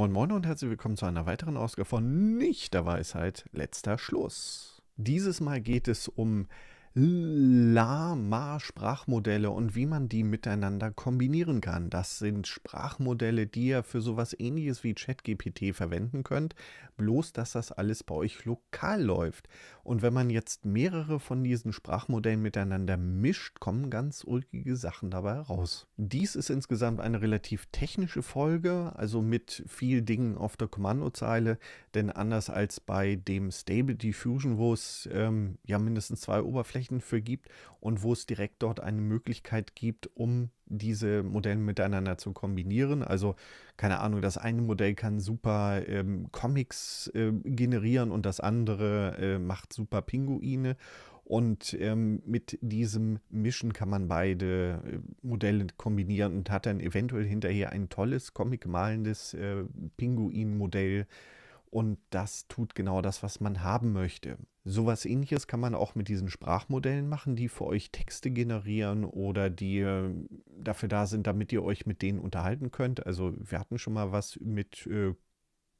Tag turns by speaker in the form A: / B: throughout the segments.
A: Moin Moin und herzlich willkommen zu einer weiteren Ausgabe von Nicht der Weisheit, letzter Schluss. Dieses Mal geht es um Lama-Sprachmodelle und wie man die miteinander kombinieren kann. Das sind Sprachmodelle, die ihr für sowas ähnliches wie ChatGPT verwenden könnt, bloß dass das alles bei euch lokal läuft. Und wenn man jetzt mehrere von diesen Sprachmodellen miteinander mischt, kommen ganz ulkige Sachen dabei raus. Dies ist insgesamt eine relativ technische Folge, also mit viel Dingen auf der Kommandozeile, denn anders als bei dem Stable Diffusion, wo es ähm, ja mindestens zwei Oberflächen Anführungszeichen für gibt und wo es direkt dort eine Möglichkeit gibt, um diese Modelle miteinander zu kombinieren. Also keine Ahnung, das eine Modell kann super ähm, Comics äh, generieren und das andere äh, macht super Pinguine. Und ähm, mit diesem Mischen kann man beide äh, Modelle kombinieren und hat dann eventuell hinterher ein tolles, comic malendes äh, Pinguin-Modell und das tut genau das, was man haben möchte. Sowas ähnliches kann man auch mit diesen Sprachmodellen machen, die für euch Texte generieren oder die äh, dafür da sind, damit ihr euch mit denen unterhalten könnt. Also wir hatten schon mal was mit äh,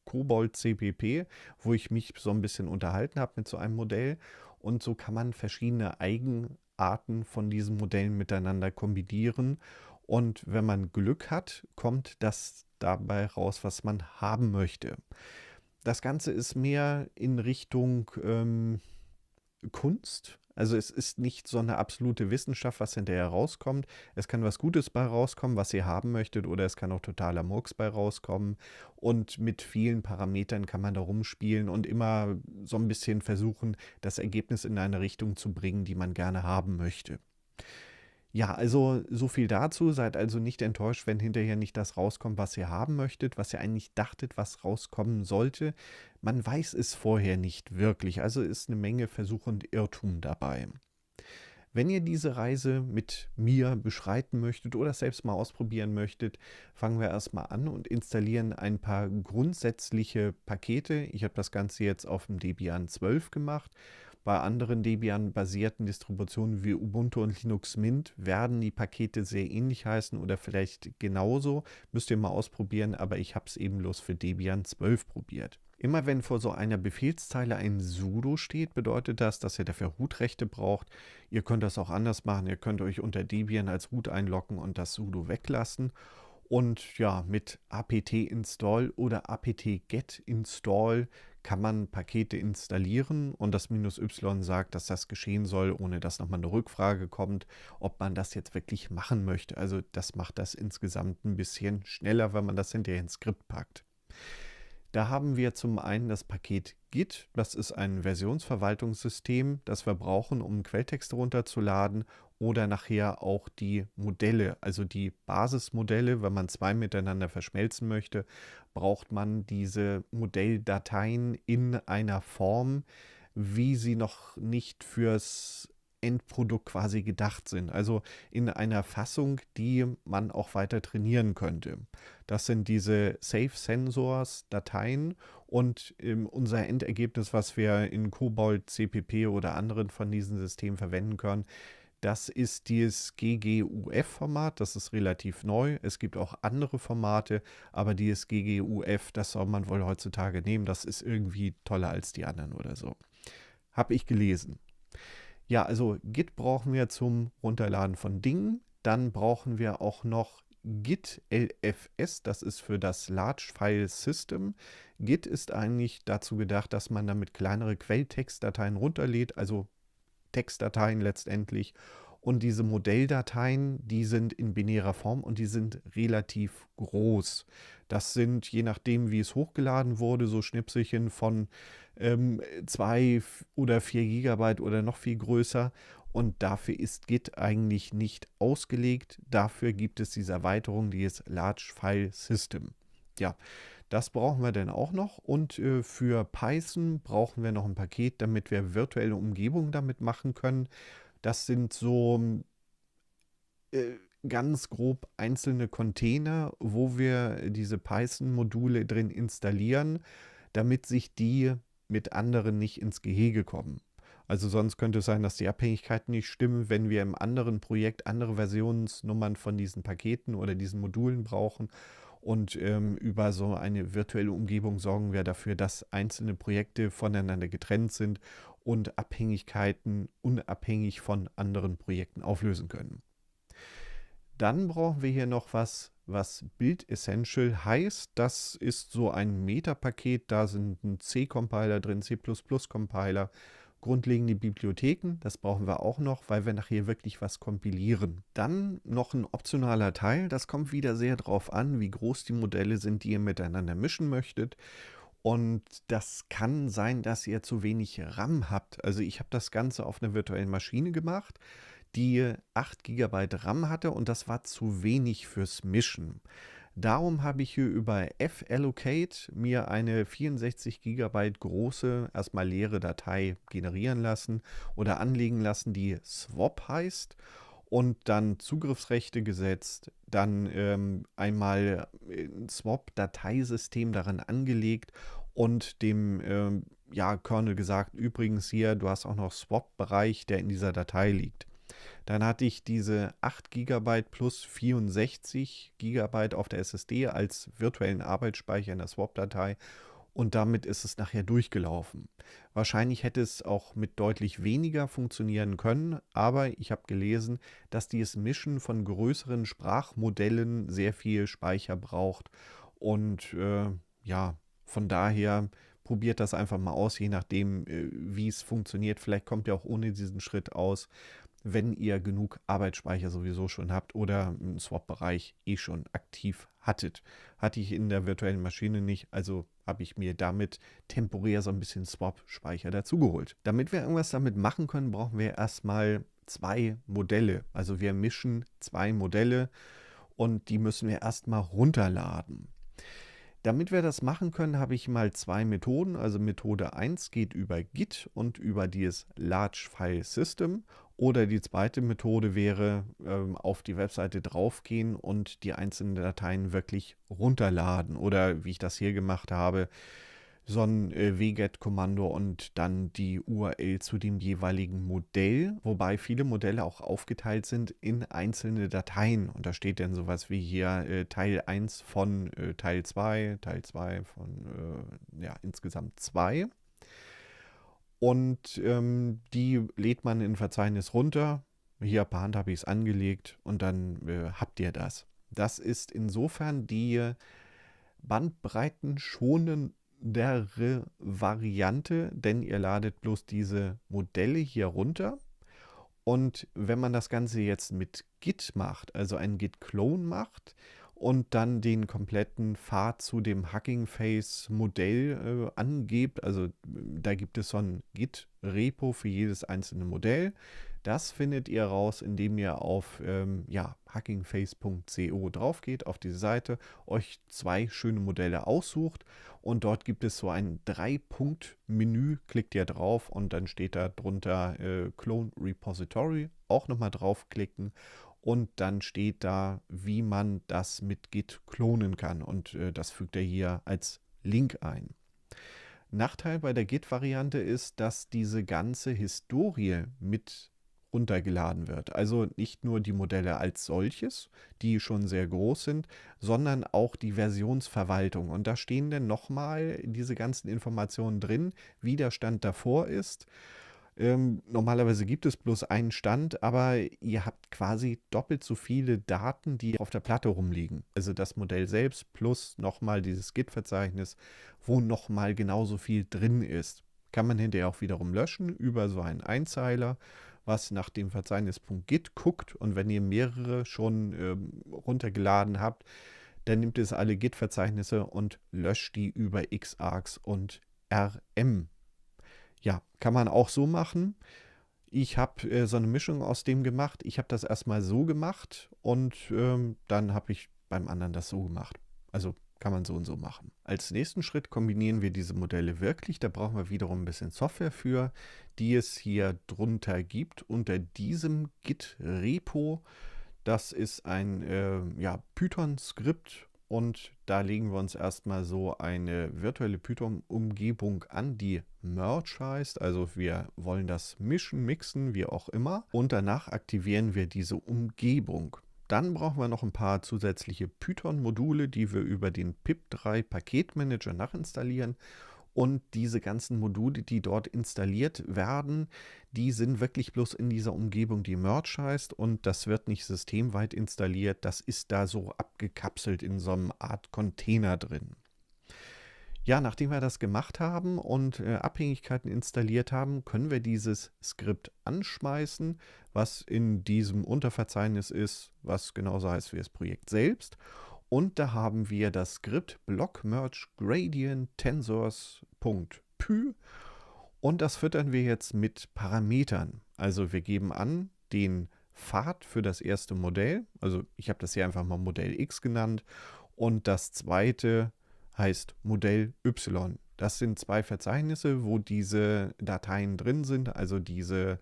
A: Kobold CPP, wo ich mich so ein bisschen unterhalten habe mit so einem Modell. Und so kann man verschiedene Eigenarten von diesen Modellen miteinander kombinieren. Und wenn man Glück hat, kommt das dabei raus, was man haben möchte das Ganze ist mehr in Richtung ähm, Kunst. Also es ist nicht so eine absolute Wissenschaft, was hinterher rauskommt. Es kann was Gutes bei rauskommen, was ihr haben möchtet, oder es kann auch totaler Murks bei rauskommen. Und mit vielen Parametern kann man da rumspielen und immer so ein bisschen versuchen, das Ergebnis in eine Richtung zu bringen, die man gerne haben möchte. Ja, also so viel dazu. Seid also nicht enttäuscht, wenn hinterher nicht das rauskommt, was ihr haben möchtet, was ihr eigentlich dachtet, was rauskommen sollte. Man weiß es vorher nicht wirklich. Also ist eine Menge Versuch und Irrtum dabei. Wenn ihr diese Reise mit mir beschreiten möchtet oder selbst mal ausprobieren möchtet, fangen wir erstmal an und installieren ein paar grundsätzliche Pakete. Ich habe das Ganze jetzt auf dem Debian 12 gemacht bei anderen Debian-basierten Distributionen wie Ubuntu und Linux Mint werden die Pakete sehr ähnlich heißen oder vielleicht genauso. Müsst ihr mal ausprobieren, aber ich habe es eben bloß für Debian 12 probiert. Immer wenn vor so einer Befehlszeile ein sudo steht, bedeutet das, dass ihr dafür Root-Rechte braucht. Ihr könnt das auch anders machen. Ihr könnt euch unter Debian als Root einloggen und das sudo weglassen. Und ja, mit apt install oder apt get install kann man Pakete installieren und das minus Y sagt, dass das geschehen soll, ohne dass nochmal eine Rückfrage kommt, ob man das jetzt wirklich machen möchte. Also das macht das insgesamt ein bisschen schneller, wenn man das hinterher ins Skript packt. Da haben wir zum einen das Paket Git, das ist ein Versionsverwaltungssystem, das wir brauchen, um Quelltexte runterzuladen oder nachher auch die Modelle, also die Basismodelle. Wenn man zwei miteinander verschmelzen möchte, braucht man diese Modelldateien in einer Form, wie sie noch nicht fürs Endprodukt quasi gedacht sind. Also in einer Fassung, die man auch weiter trainieren könnte. Das sind diese Safe Sensors Dateien und ähm, unser Endergebnis, was wir in Cobalt, CPP oder anderen von diesen Systemen verwenden können, das ist dieses GGUF-Format, das ist relativ neu. Es gibt auch andere Formate, aber dieses GGUF, das soll man wohl heutzutage nehmen. Das ist irgendwie toller als die anderen oder so. Habe ich gelesen. Ja, also Git brauchen wir zum Runterladen von Dingen. Dann brauchen wir auch noch Git LFS, das ist für das Large File System. Git ist eigentlich dazu gedacht, dass man damit kleinere Quelltextdateien runterlädt, also Textdateien letztendlich. Und diese Modelldateien, die sind in binärer Form und die sind relativ groß. Das sind, je nachdem, wie es hochgeladen wurde, so Schnipselchen von 2 ähm, oder 4 Gigabyte oder noch viel größer. Und dafür ist Git eigentlich nicht ausgelegt. Dafür gibt es diese Erweiterung, die ist Large File System ja, das brauchen wir dann auch noch. Und äh, für Python brauchen wir noch ein Paket, damit wir virtuelle Umgebungen damit machen können. Das sind so äh, ganz grob einzelne Container, wo wir diese Python-Module drin installieren, damit sich die mit anderen nicht ins Gehege kommen. Also sonst könnte es sein, dass die Abhängigkeiten nicht stimmen, wenn wir im anderen Projekt andere Versionsnummern von diesen Paketen oder diesen Modulen brauchen und ähm, über so eine virtuelle Umgebung sorgen wir dafür, dass einzelne Projekte voneinander getrennt sind und Abhängigkeiten unabhängig von anderen Projekten auflösen können. Dann brauchen wir hier noch was, was Build Essential heißt. Das ist so ein Metapaket, Da sind ein C-Compiler drin, C++-Compiler, grundlegende Bibliotheken, das brauchen wir auch noch, weil wir nachher wirklich was kompilieren. Dann noch ein optionaler Teil, das kommt wieder sehr darauf an, wie groß die Modelle sind, die ihr miteinander mischen möchtet. Und das kann sein, dass ihr zu wenig RAM habt. Also ich habe das Ganze auf einer virtuellen Maschine gemacht, die 8 GB RAM hatte und das war zu wenig fürs Mischen. Darum habe ich hier über F-Allocate mir eine 64 GB große, erstmal leere Datei generieren lassen oder anlegen lassen, die swap heißt und dann Zugriffsrechte gesetzt, dann ähm, einmal äh, swap-Dateisystem daran angelegt und dem ähm, ja, Kernel gesagt, übrigens hier, du hast auch noch Swap-Bereich, der in dieser Datei liegt. Dann hatte ich diese 8 GB plus 64 GB auf der SSD als virtuellen Arbeitsspeicher in der Swap-Datei und damit ist es nachher durchgelaufen. Wahrscheinlich hätte es auch mit deutlich weniger funktionieren können, aber ich habe gelesen, dass dieses Mischen von größeren Sprachmodellen sehr viel Speicher braucht und äh, ja, von daher probiert das einfach mal aus, je nachdem, äh, wie es funktioniert. Vielleicht kommt ihr auch ohne diesen Schritt aus wenn ihr genug Arbeitsspeicher sowieso schon habt oder einen Swap-Bereich eh schon aktiv hattet. Hatte ich in der virtuellen Maschine nicht, also habe ich mir damit temporär so ein bisschen Swap-Speicher dazugeholt. Damit wir irgendwas damit machen können, brauchen wir erstmal zwei Modelle. Also wir mischen zwei Modelle und die müssen wir erstmal runterladen. Damit wir das machen können, habe ich mal zwei Methoden. Also Methode 1 geht über Git und über dieses Large File System oder die zweite Methode wäre, ähm, auf die Webseite draufgehen und die einzelnen Dateien wirklich runterladen. Oder wie ich das hier gemacht habe, so ein äh, WGET-Kommando und dann die URL zu dem jeweiligen Modell, wobei viele Modelle auch aufgeteilt sind in einzelne Dateien. Und da steht dann sowas wie hier äh, Teil 1 von äh, Teil 2, Teil 2 von äh, ja, insgesamt 2. Und ähm, die lädt man in Verzeichnis runter. Hier per Hand habe ich es angelegt und dann äh, habt ihr das. Das ist insofern die bandbreitenschonendere Variante, denn ihr ladet bloß diese Modelle hier runter. Und wenn man das Ganze jetzt mit Git macht, also ein Git-Clone macht, und dann den kompletten Pfad zu dem Hugging Face Modell äh, angebt. Also äh, da gibt es so ein Git-Repo für jedes einzelne Modell. Das findet ihr raus, indem ihr auf ähm, ja, huggingface.co drauf geht, auf diese Seite, euch zwei schöne Modelle aussucht und dort gibt es so ein Drei-Punkt-Menü, klickt ihr drauf und dann steht da drunter äh, Clone Repository, auch nochmal draufklicken und dann steht da, wie man das mit Git klonen kann. Und äh, das fügt er hier als Link ein. Nachteil bei der Git-Variante ist, dass diese ganze Historie mit runtergeladen wird. Also nicht nur die Modelle als solches, die schon sehr groß sind, sondern auch die Versionsverwaltung. Und da stehen dann nochmal diese ganzen Informationen drin, wie der Stand davor ist. Ähm, normalerweise gibt es bloß einen Stand, aber ihr habt quasi doppelt so viele Daten, die auf der Platte rumliegen. Also das Modell selbst plus nochmal dieses Git-Verzeichnis, wo nochmal genauso viel drin ist. Kann man hinterher auch wiederum löschen über so einen Einzeiler, was nach dem Verzeichnis.git guckt. Und wenn ihr mehrere schon ähm, runtergeladen habt, dann nimmt es alle Git-Verzeichnisse und löscht die über xargs und rm ja, kann man auch so machen. Ich habe äh, so eine Mischung aus dem gemacht. Ich habe das erstmal so gemacht und ähm, dann habe ich beim anderen das so gemacht. Also kann man so und so machen. Als nächsten Schritt kombinieren wir diese Modelle wirklich. Da brauchen wir wiederum ein bisschen Software für, die es hier drunter gibt unter diesem Git-Repo. Das ist ein äh, ja, Python-Skript und da legen wir uns erstmal so eine virtuelle Python-Umgebung an, die Merge heißt. Also wir wollen das mischen, mixen, wie auch immer. Und danach aktivieren wir diese Umgebung. Dann brauchen wir noch ein paar zusätzliche Python-Module, die wir über den pip3-Paketmanager nachinstallieren. Und diese ganzen Module, die dort installiert werden, die sind wirklich bloß in dieser Umgebung, die Merge heißt. Und das wird nicht systemweit installiert. Das ist da so abgekapselt in so einem Art Container drin. Ja, nachdem wir das gemacht haben und äh, Abhängigkeiten installiert haben, können wir dieses Skript anschmeißen, was in diesem Unterverzeichnis ist, was genauso heißt wie das Projekt selbst. Und da haben wir das Skript Block Merge gradient tensors.py und das füttern wir jetzt mit Parametern. Also wir geben an den Pfad für das erste Modell. Also ich habe das hier einfach mal Modell X genannt. Und das zweite heißt Modell Y. Das sind zwei Verzeichnisse, wo diese Dateien drin sind. Also diese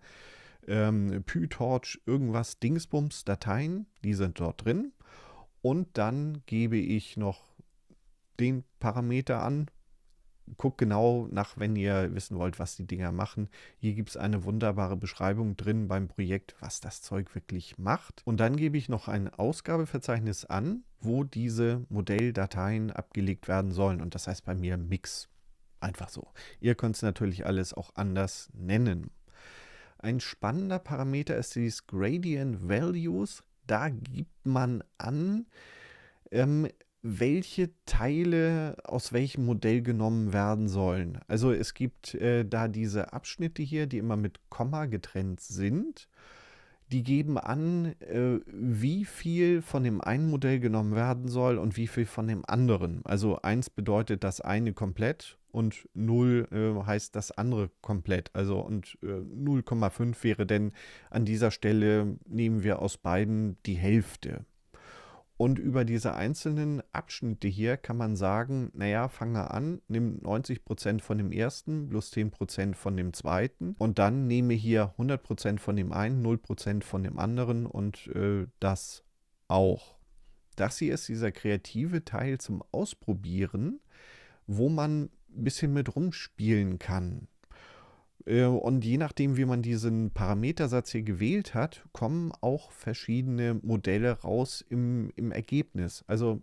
A: ähm, PyTorch irgendwas Dingsbums Dateien, die sind dort drin. Und dann gebe ich noch den Parameter an. Guck genau nach, wenn ihr wissen wollt, was die Dinger machen. Hier gibt es eine wunderbare Beschreibung drin beim Projekt, was das Zeug wirklich macht. Und dann gebe ich noch ein Ausgabeverzeichnis an, wo diese Modelldateien abgelegt werden sollen. Und das heißt bei mir Mix. Einfach so. Ihr könnt es natürlich alles auch anders nennen. Ein spannender Parameter ist dieses Gradient Values da gibt man an, ähm, welche Teile aus welchem Modell genommen werden sollen. Also es gibt äh, da diese Abschnitte hier, die immer mit Komma getrennt sind die geben an, äh, wie viel von dem einen Modell genommen werden soll und wie viel von dem anderen. Also 1 bedeutet das eine komplett und 0 äh, heißt das andere komplett. Also und äh, 0,5 wäre denn an dieser Stelle nehmen wir aus beiden die Hälfte. Und über diese einzelnen Abschnitte hier kann man sagen, naja, fange an, nimm 90% von dem ersten plus 10% von dem zweiten und dann nehme hier 100% von dem einen, 0% von dem anderen und äh, das auch. Das hier ist dieser kreative Teil zum Ausprobieren, wo man ein bisschen mit rumspielen kann. Ähm, und je nachdem, wie man diesen Parametersatz hier gewählt hat, kommen auch verschiedene Modelle raus im, im Ergebnis. Also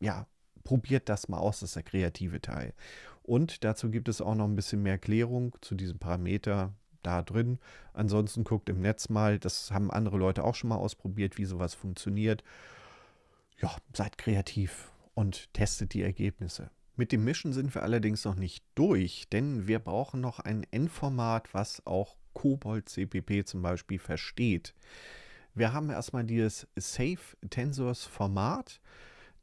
A: ja, probiert das mal aus, das ist der kreative Teil. Und dazu gibt es auch noch ein bisschen mehr Erklärung zu diesem Parameter da drin. Ansonsten guckt im Netz mal, das haben andere Leute auch schon mal ausprobiert, wie sowas funktioniert. Ja, seid kreativ und testet die Ergebnisse. Mit dem Mischen sind wir allerdings noch nicht durch, denn wir brauchen noch ein Endformat, was auch Cobalt CPP zum Beispiel versteht. Wir haben erstmal dieses Safe Tensors Format.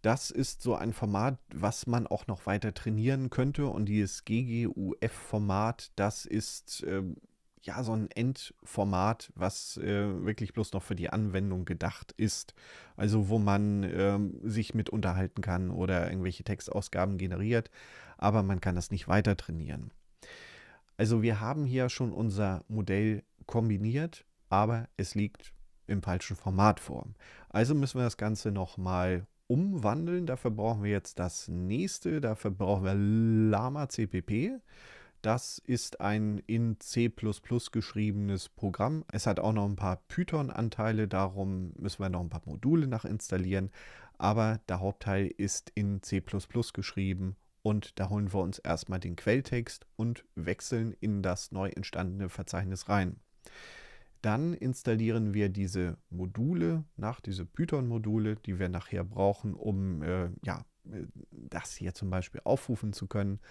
A: Das ist so ein Format, was man auch noch weiter trainieren könnte. Und dieses GGUF-Format, das ist ähm, ja, so ein Endformat, was äh, wirklich bloß noch für die Anwendung gedacht ist. Also wo man ähm, sich mit unterhalten kann oder irgendwelche Textausgaben generiert, aber man kann das nicht weiter trainieren. Also wir haben hier schon unser Modell kombiniert, aber es liegt im falschen Format vor. Also müssen wir das Ganze nochmal umwandeln. Dafür brauchen wir jetzt das nächste. Dafür brauchen wir Lama CPP. Das ist ein in C++ geschriebenes Programm. Es hat auch noch ein paar Python-Anteile, darum müssen wir noch ein paar Module nach installieren. Aber der Hauptteil ist in C++ geschrieben und da holen wir uns erstmal den Quelltext und wechseln in das neu entstandene Verzeichnis rein. Dann installieren wir diese Module nach, diese Python-Module, die wir nachher brauchen, um äh, ja, äh, das hier zum Beispiel aufrufen zu können.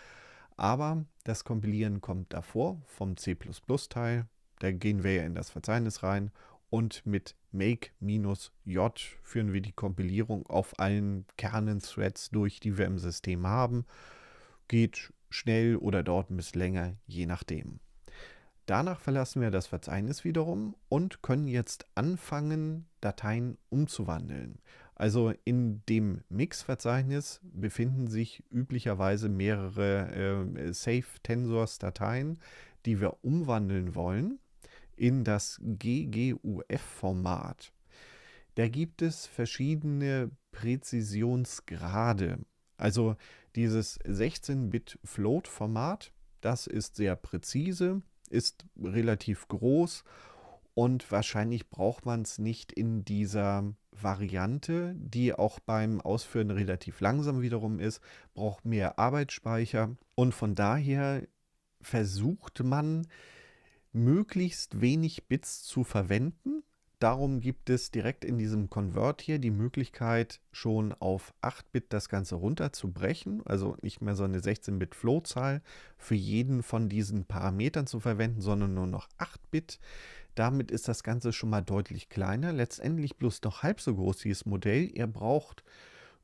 A: Aber das Kompilieren kommt davor vom C++-Teil. Da gehen wir ja in das Verzeichnis rein und mit make-j führen wir die Kompilierung auf allen Kernen-Threads durch, die wir im System haben. Geht schnell oder dauert ein bisschen länger, je nachdem. Danach verlassen wir das Verzeichnis wiederum und können jetzt anfangen, Dateien umzuwandeln. Also in dem Mix-Verzeichnis befinden sich üblicherweise mehrere äh, äh Safe-Tensors-Dateien, die wir umwandeln wollen in das GGUF-Format. Da gibt es verschiedene Präzisionsgrade. Also dieses 16-Bit-Float-Format, das ist sehr präzise, ist relativ groß und wahrscheinlich braucht man es nicht in dieser Variante, die auch beim Ausführen relativ langsam wiederum ist, braucht mehr Arbeitsspeicher und von daher versucht man möglichst wenig Bits zu verwenden. Darum gibt es direkt in diesem Convert hier die Möglichkeit, schon auf 8-Bit das Ganze runterzubrechen, also nicht mehr so eine 16-Bit-Flow-Zahl für jeden von diesen Parametern zu verwenden, sondern nur noch 8-Bit. Damit ist das Ganze schon mal deutlich kleiner, letztendlich bloß noch halb so groß wie das Modell. Ihr braucht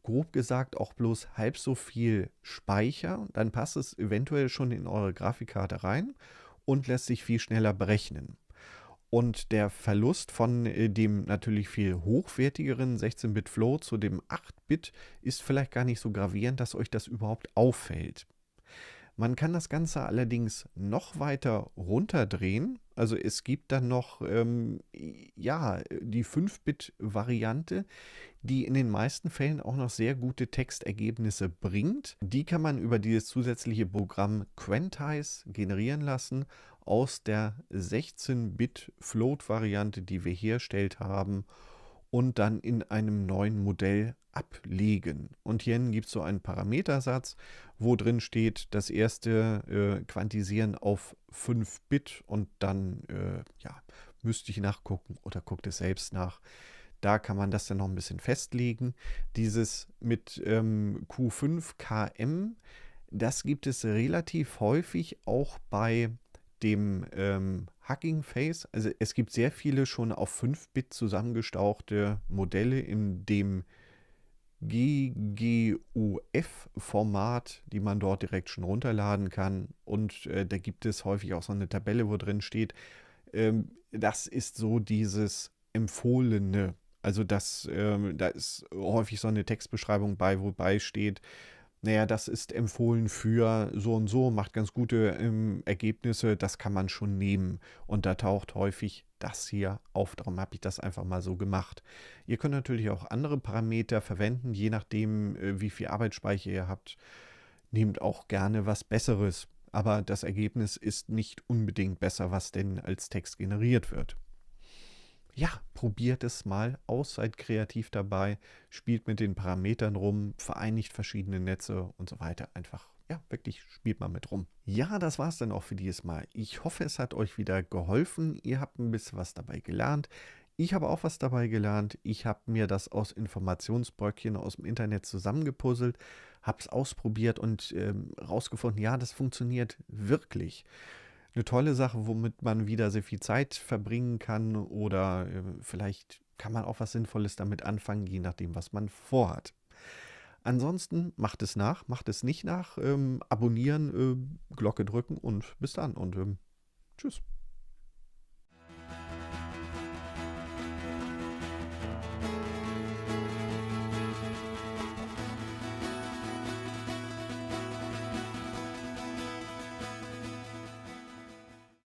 A: grob gesagt auch bloß halb so viel Speicher, dann passt es eventuell schon in eure Grafikkarte rein und lässt sich viel schneller berechnen. Und der Verlust von äh, dem natürlich viel hochwertigeren 16-Bit-Flow zu dem 8-Bit ist vielleicht gar nicht so gravierend, dass euch das überhaupt auffällt. Man kann das Ganze allerdings noch weiter runterdrehen. Also es gibt dann noch ähm, ja, die 5-Bit-Variante, die in den meisten Fällen auch noch sehr gute Textergebnisse bringt. Die kann man über dieses zusätzliche Programm Quantize generieren lassen aus der 16-Bit-Float-Variante, die wir hergestellt haben und dann in einem neuen Modell ablegen. Und hier gibt es so einen Parametersatz, wo drin steht, das erste äh, quantisieren auf 5 Bit und dann äh, ja, müsste ich nachgucken oder guckt es selbst nach. Da kann man das dann noch ein bisschen festlegen. Dieses mit ähm, Q5KM, das gibt es relativ häufig auch bei dem ähm, Hugging Face, also es gibt sehr viele schon auf 5-Bit zusammengestauchte Modelle in dem GGUF-Format, die man dort direkt schon runterladen kann. Und äh, da gibt es häufig auch so eine Tabelle, wo drin steht, ähm, das ist so dieses empfohlene. Also das, ähm, da ist häufig so eine Textbeschreibung bei, wobei steht, naja, das ist empfohlen für so und so, macht ganz gute ähm, Ergebnisse, das kann man schon nehmen. Und da taucht häufig das hier auf. Darum habe ich das einfach mal so gemacht. Ihr könnt natürlich auch andere Parameter verwenden, je nachdem, äh, wie viel Arbeitsspeicher ihr habt. Nehmt auch gerne was Besseres. Aber das Ergebnis ist nicht unbedingt besser, was denn als Text generiert wird ja, probiert es mal aus, seid kreativ dabei, spielt mit den Parametern rum, vereinigt verschiedene Netze und so weiter. Einfach, ja, wirklich spielt mal mit rum. Ja, das war es dann auch für dieses Mal. Ich hoffe, es hat euch wieder geholfen. Ihr habt ein bisschen was dabei gelernt. Ich habe auch was dabei gelernt. Ich habe mir das aus Informationsbröckchen aus dem Internet zusammengepuzzelt, habe es ausprobiert und ähm, rausgefunden, ja, das funktioniert wirklich eine tolle Sache, womit man wieder sehr viel Zeit verbringen kann oder äh, vielleicht kann man auch was Sinnvolles damit anfangen, je nachdem, was man vorhat. Ansonsten macht es nach, macht es nicht nach, ähm, abonnieren, äh, Glocke drücken und bis dann und ähm, tschüss.